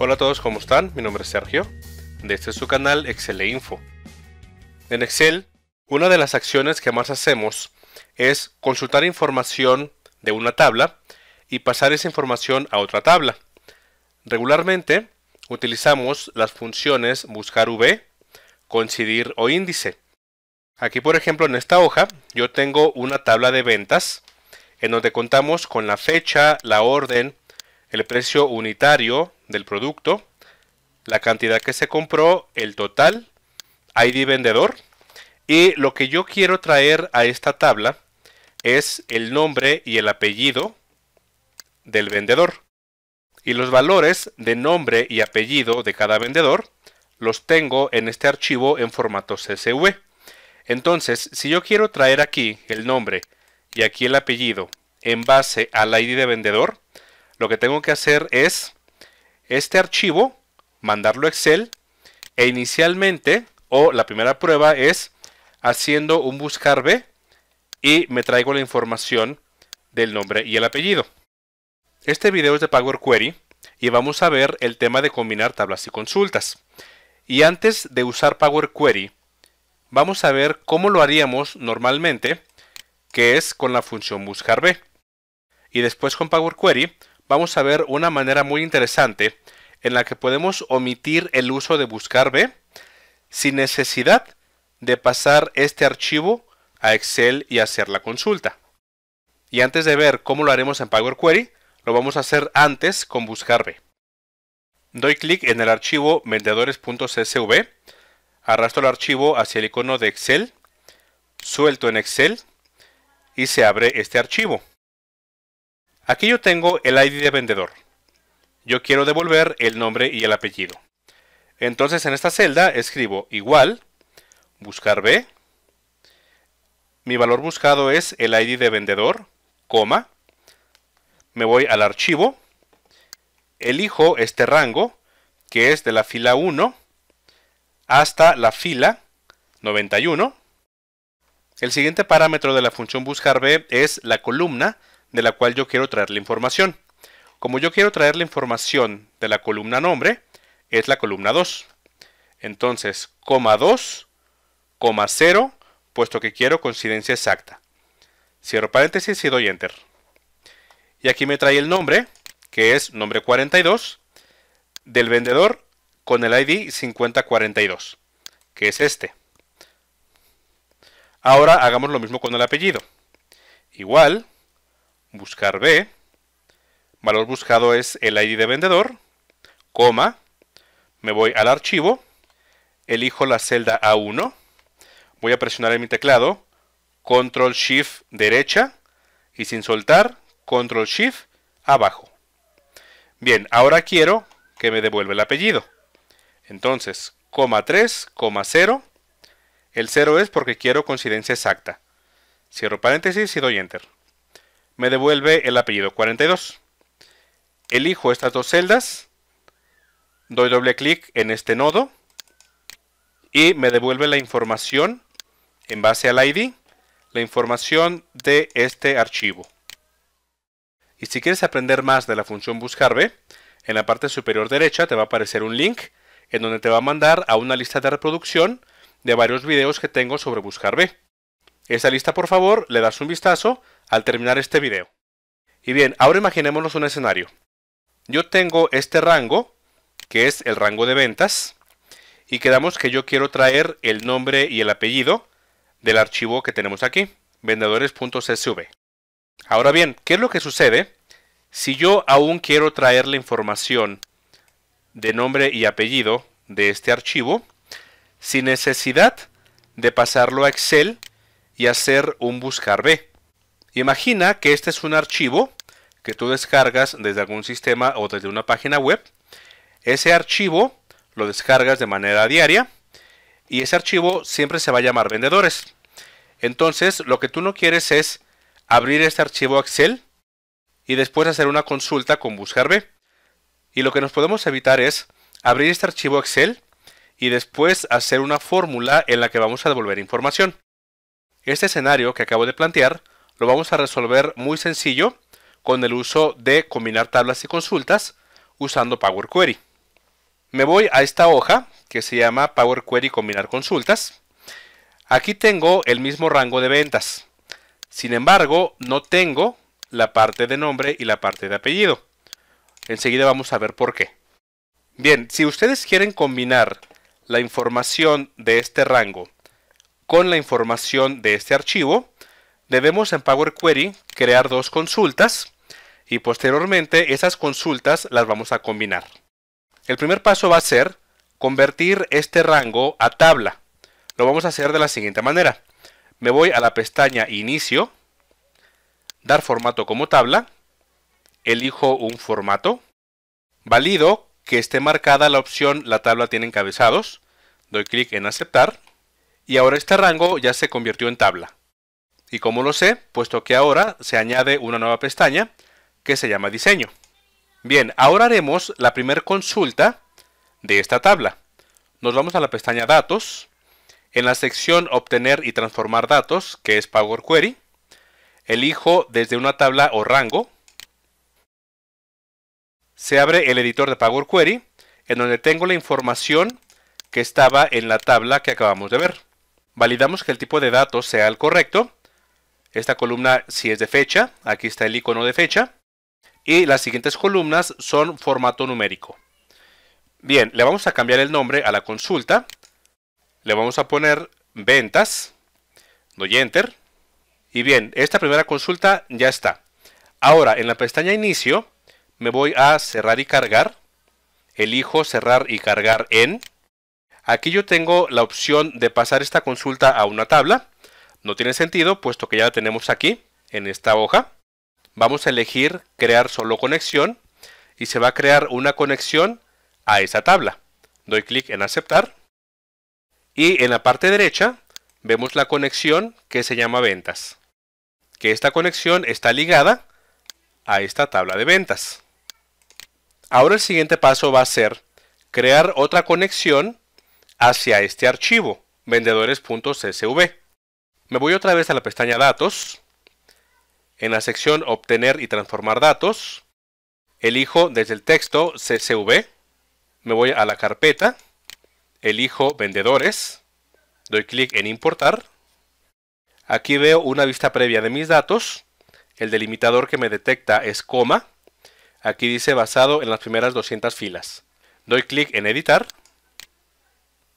Hola a todos, ¿cómo están? Mi nombre es Sergio, de este es su canal Excel e Info. En Excel, una de las acciones que más hacemos es consultar información de una tabla y pasar esa información a otra tabla. Regularmente utilizamos las funciones buscar V, coincidir o índice. Aquí, por ejemplo, en esta hoja yo tengo una tabla de ventas en donde contamos con la fecha, la orden, el precio unitario del producto, la cantidad que se compró, el total, ID vendedor. Y lo que yo quiero traer a esta tabla es el nombre y el apellido del vendedor. Y los valores de nombre y apellido de cada vendedor los tengo en este archivo en formato CSV. Entonces, si yo quiero traer aquí el nombre y aquí el apellido en base al ID de vendedor, lo que tengo que hacer es este archivo, mandarlo a Excel e inicialmente, o la primera prueba es haciendo un buscar B y me traigo la información del nombre y el apellido. Este video es de Power Query y vamos a ver el tema de combinar tablas y consultas. Y antes de usar Power Query, vamos a ver cómo lo haríamos normalmente, que es con la función buscar B. Y después con Power Query vamos a ver una manera muy interesante en la que podemos omitir el uso de buscar B sin necesidad de pasar este archivo a Excel y hacer la consulta. Y antes de ver cómo lo haremos en Power Query, lo vamos a hacer antes con buscar B. Doy clic en el archivo vendedores.csv, arrastro el archivo hacia el icono de Excel, suelto en Excel y se abre este archivo. Aquí yo tengo el ID de vendedor. Yo quiero devolver el nombre y el apellido. Entonces en esta celda escribo igual, buscar B. Mi valor buscado es el ID de vendedor, coma. Me voy al archivo. Elijo este rango, que es de la fila 1 hasta la fila 91. El siguiente parámetro de la función buscar B es la columna de la cual yo quiero traer la información. Como yo quiero traer la información de la columna nombre, es la columna 2. Entonces, coma 2, coma 0, puesto que quiero coincidencia exacta. Cierro paréntesis y doy enter. Y aquí me trae el nombre, que es nombre 42, del vendedor con el ID 5042, que es este. Ahora hagamos lo mismo con el apellido. Igual, buscar B, valor buscado es el ID de vendedor, coma, me voy al archivo, elijo la celda A1, voy a presionar en mi teclado, control shift derecha y sin soltar, control shift abajo. Bien, ahora quiero que me devuelva el apellido. Entonces, coma 3, coma 0. El 0 es porque quiero coincidencia exacta. Cierro paréntesis y doy enter me devuelve el apellido 42. Elijo estas dos celdas, doy doble clic en este nodo y me devuelve la información en base al ID, la información de este archivo. Y si quieres aprender más de la función buscar B, en la parte superior derecha te va a aparecer un link en donde te va a mandar a una lista de reproducción de varios videos que tengo sobre buscar B. Esa lista, por favor, le das un vistazo al terminar este video. Y bien, ahora imaginémonos un escenario. Yo tengo este rango, que es el rango de ventas, y quedamos que yo quiero traer el nombre y el apellido del archivo que tenemos aquí, vendedores.csv. Ahora bien, ¿qué es lo que sucede si yo aún quiero traer la información de nombre y apellido de este archivo sin necesidad de pasarlo a Excel y hacer un buscar B? Imagina que este es un archivo que tú descargas desde algún sistema o desde una página web. Ese archivo lo descargas de manera diaria y ese archivo siempre se va a llamar vendedores. Entonces, lo que tú no quieres es abrir este archivo Excel y después hacer una consulta con buscar B. Y lo que nos podemos evitar es abrir este archivo Excel y después hacer una fórmula en la que vamos a devolver información. Este escenario que acabo de plantear lo vamos a resolver muy sencillo con el uso de combinar tablas y consultas usando Power Query. Me voy a esta hoja que se llama Power Query Combinar Consultas. Aquí tengo el mismo rango de ventas. Sin embargo, no tengo la parte de nombre y la parte de apellido. Enseguida vamos a ver por qué. Bien, si ustedes quieren combinar la información de este rango con la información de este archivo, debemos en Power Query crear dos consultas y posteriormente esas consultas las vamos a combinar. El primer paso va a ser convertir este rango a tabla. Lo vamos a hacer de la siguiente manera. Me voy a la pestaña Inicio, dar formato como tabla, elijo un formato, valido que esté marcada la opción la tabla tiene encabezados, doy clic en aceptar y ahora este rango ya se convirtió en tabla. ¿Y como lo sé? Puesto que ahora se añade una nueva pestaña que se llama diseño. Bien, ahora haremos la primera consulta de esta tabla. Nos vamos a la pestaña datos, en la sección obtener y transformar datos, que es Power Query, elijo desde una tabla o rango, se abre el editor de Power Query, en donde tengo la información que estaba en la tabla que acabamos de ver. Validamos que el tipo de datos sea el correcto esta columna si es de fecha, aquí está el icono de fecha. Y las siguientes columnas son formato numérico. Bien, le vamos a cambiar el nombre a la consulta. Le vamos a poner ventas. Doy enter. Y bien, esta primera consulta ya está. Ahora, en la pestaña inicio, me voy a cerrar y cargar. Elijo cerrar y cargar en. Aquí yo tengo la opción de pasar esta consulta a una tabla. No tiene sentido, puesto que ya la tenemos aquí, en esta hoja. Vamos a elegir crear solo conexión y se va a crear una conexión a esa tabla. Doy clic en aceptar y en la parte derecha vemos la conexión que se llama ventas. Que esta conexión está ligada a esta tabla de ventas. Ahora el siguiente paso va a ser crear otra conexión hacia este archivo, vendedores.csv. Me voy otra vez a la pestaña Datos. En la sección Obtener y transformar datos, elijo desde el texto CSV. Me voy a la carpeta, elijo Vendedores, doy clic en Importar. Aquí veo una vista previa de mis datos. El delimitador que me detecta es coma. Aquí dice basado en las primeras 200 filas. Doy clic en Editar.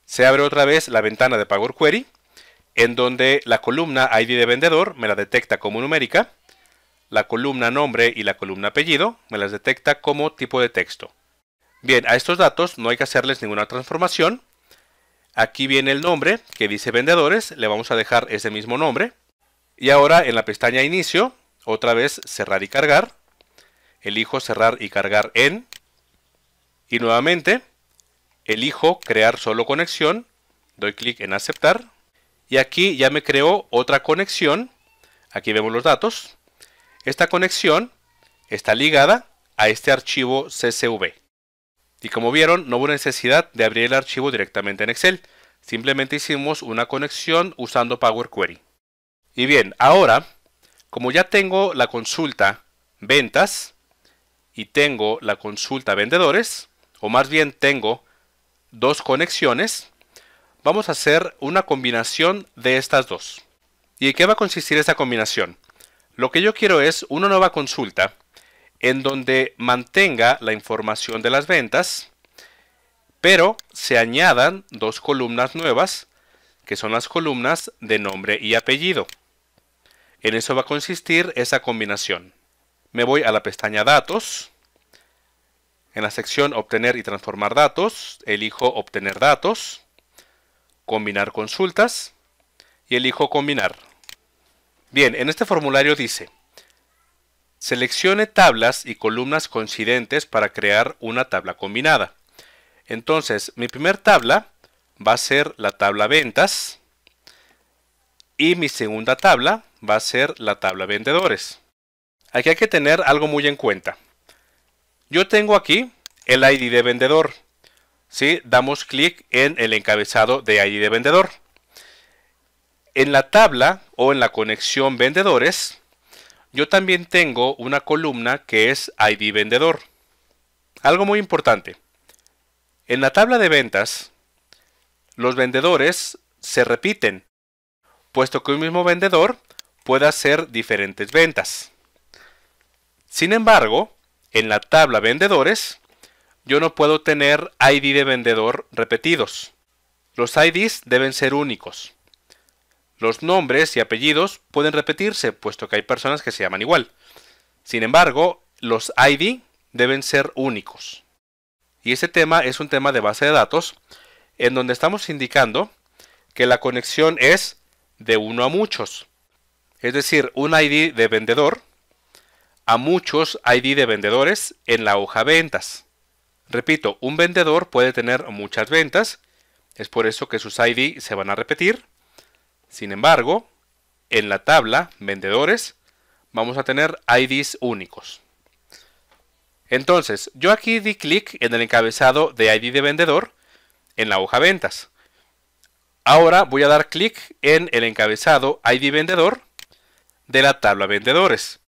Se abre otra vez la ventana de Power Query en donde la columna ID de vendedor me la detecta como numérica, la columna nombre y la columna apellido me las detecta como tipo de texto. Bien, a estos datos no hay que hacerles ninguna transformación. Aquí viene el nombre que dice vendedores, le vamos a dejar ese mismo nombre. Y ahora en la pestaña inicio, otra vez cerrar y cargar. Elijo cerrar y cargar en. Y nuevamente, elijo crear solo conexión. Doy clic en aceptar. Y aquí ya me creó otra conexión. Aquí vemos los datos. Esta conexión está ligada a este archivo CSV. Y como vieron, no hubo necesidad de abrir el archivo directamente en Excel. Simplemente hicimos una conexión usando Power Query. Y bien, ahora, como ya tengo la consulta ventas y tengo la consulta vendedores, o más bien tengo dos conexiones, vamos a hacer una combinación de estas dos. ¿Y en qué va a consistir esa combinación? Lo que yo quiero es una nueva consulta en donde mantenga la información de las ventas, pero se añadan dos columnas nuevas, que son las columnas de nombre y apellido. En eso va a consistir esa combinación. Me voy a la pestaña Datos. En la sección Obtener y Transformar Datos, elijo Obtener Datos combinar consultas y elijo combinar. Bien, en este formulario dice, seleccione tablas y columnas coincidentes para crear una tabla combinada. Entonces, mi primer tabla va a ser la tabla ventas y mi segunda tabla va a ser la tabla vendedores. Aquí hay que tener algo muy en cuenta. Yo tengo aquí el ID de vendedor. Si damos clic en el encabezado de ID de vendedor. En la tabla o en la conexión vendedores, yo también tengo una columna que es ID vendedor. Algo muy importante. En la tabla de ventas, los vendedores se repiten, puesto que un mismo vendedor puede hacer diferentes ventas. Sin embargo, en la tabla vendedores, yo no puedo tener ID de vendedor repetidos. Los IDs deben ser únicos. Los nombres y apellidos pueden repetirse, puesto que hay personas que se llaman igual. Sin embargo, los ID deben ser únicos. Y ese tema es un tema de base de datos, en donde estamos indicando que la conexión es de uno a muchos. Es decir, un ID de vendedor a muchos ID de vendedores en la hoja ventas. Repito, un vendedor puede tener muchas ventas, es por eso que sus ID se van a repetir. Sin embargo, en la tabla vendedores vamos a tener IDs únicos. Entonces, yo aquí di clic en el encabezado de ID de vendedor en la hoja ventas. Ahora voy a dar clic en el encabezado ID vendedor de la tabla vendedores.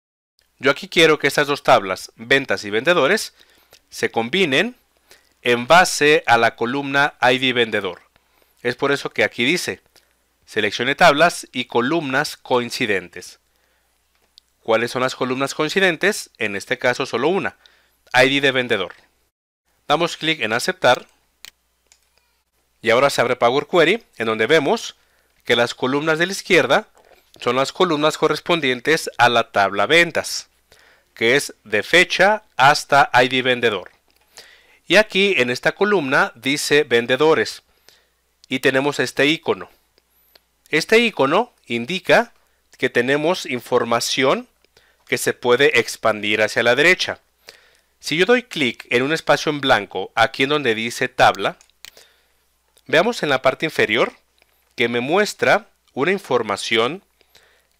Yo aquí quiero que estas dos tablas, ventas y vendedores, se combinen en base a la columna ID vendedor. Es por eso que aquí dice, seleccione tablas y columnas coincidentes. ¿Cuáles son las columnas coincidentes? En este caso solo una, ID de vendedor. Damos clic en aceptar y ahora se abre Power Query en donde vemos que las columnas de la izquierda son las columnas correspondientes a la tabla ventas que es de fecha hasta ID vendedor. Y aquí en esta columna dice vendedores y tenemos este icono. Este icono indica que tenemos información que se puede expandir hacia la derecha. Si yo doy clic en un espacio en blanco, aquí en donde dice tabla, veamos en la parte inferior que me muestra una información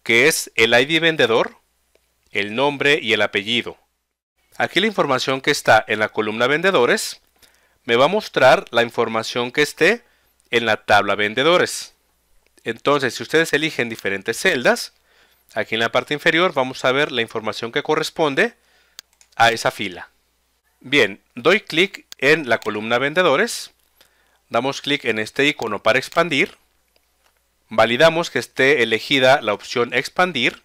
que es el ID vendedor el nombre y el apellido. Aquí la información que está en la columna vendedores me va a mostrar la información que esté en la tabla vendedores. Entonces, si ustedes eligen diferentes celdas, aquí en la parte inferior vamos a ver la información que corresponde a esa fila. Bien, doy clic en la columna vendedores, damos clic en este icono para expandir, validamos que esté elegida la opción expandir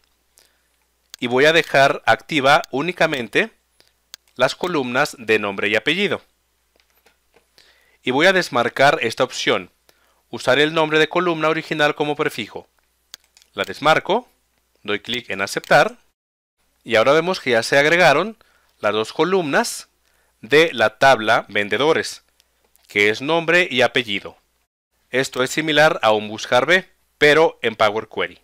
y voy a dejar activa únicamente las columnas de nombre y apellido. Y voy a desmarcar esta opción, usar el nombre de columna original como prefijo. La desmarco, doy clic en aceptar y ahora vemos que ya se agregaron las dos columnas de la tabla vendedores, que es nombre y apellido. Esto es similar a un buscar B, pero en Power Query.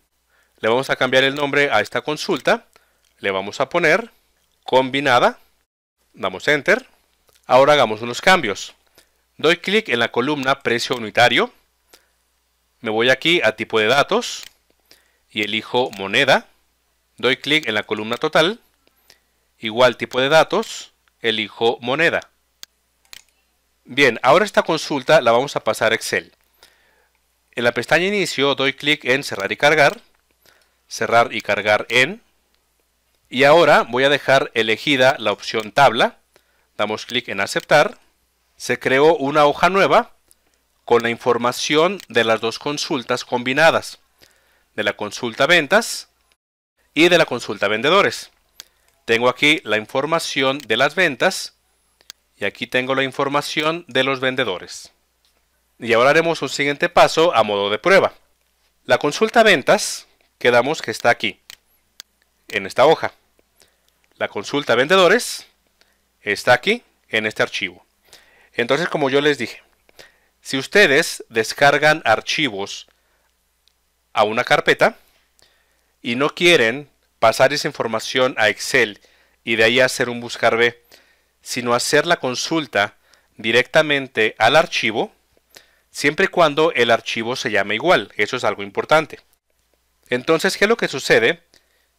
Le vamos a cambiar el nombre a esta consulta. Le vamos a poner combinada. Damos Enter. Ahora hagamos unos cambios. Doy clic en la columna precio unitario. Me voy aquí a tipo de datos y elijo moneda. Doy clic en la columna total. Igual tipo de datos, elijo moneda. Bien, ahora esta consulta la vamos a pasar a Excel. En la pestaña Inicio doy clic en Cerrar y Cargar cerrar y cargar en. Y ahora voy a dejar elegida la opción tabla. Damos clic en aceptar. Se creó una hoja nueva con la información de las dos consultas combinadas, de la consulta ventas y de la consulta vendedores. Tengo aquí la información de las ventas y aquí tengo la información de los vendedores. Y ahora haremos un siguiente paso a modo de prueba. La consulta ventas quedamos que está aquí, en esta hoja. La consulta vendedores está aquí, en este archivo. Entonces, como yo les dije, si ustedes descargan archivos a una carpeta y no quieren pasar esa información a Excel y de ahí hacer un buscar B, sino hacer la consulta directamente al archivo, siempre y cuando el archivo se llame igual. Eso es algo importante. Entonces, ¿qué es lo que sucede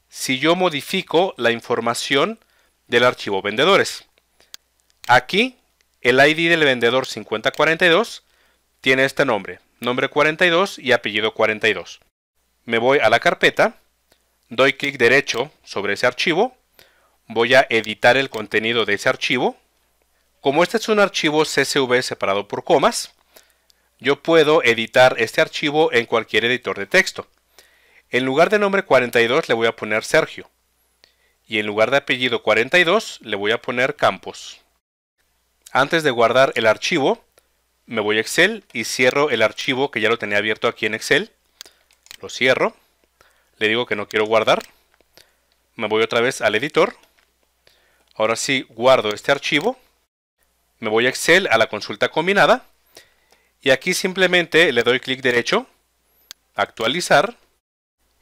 si yo modifico la información del archivo vendedores? Aquí, el ID del vendedor 5042 tiene este nombre, nombre 42 y apellido 42. Me voy a la carpeta, doy clic derecho sobre ese archivo, voy a editar el contenido de ese archivo. Como este es un archivo CSV separado por comas, yo puedo editar este archivo en cualquier editor de texto. En lugar de nombre 42 le voy a poner Sergio. Y en lugar de apellido 42 le voy a poner Campos. Antes de guardar el archivo, me voy a Excel y cierro el archivo que ya lo tenía abierto aquí en Excel. Lo cierro. Le digo que no quiero guardar. Me voy otra vez al editor. Ahora sí, guardo este archivo. Me voy a Excel a la consulta combinada. Y aquí simplemente le doy clic derecho, actualizar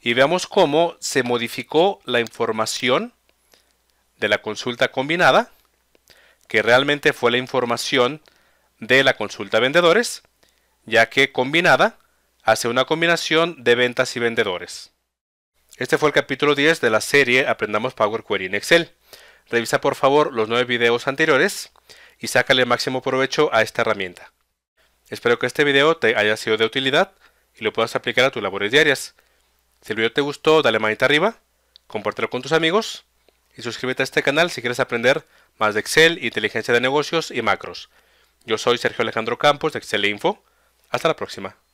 y veamos cómo se modificó la información de la consulta combinada, que realmente fue la información de la consulta vendedores, ya que combinada hace una combinación de ventas y vendedores. Este fue el capítulo 10 de la serie Aprendamos Power Query en Excel. Revisa por favor los nueve videos anteriores y sácale el máximo provecho a esta herramienta. Espero que este video te haya sido de utilidad y lo puedas aplicar a tus labores diarias. Si el video te gustó, dale manita arriba, compártelo con tus amigos y suscríbete a este canal si quieres aprender más de Excel, inteligencia de negocios y macros. Yo soy Sergio Alejandro Campos de Excel Info. Hasta la próxima.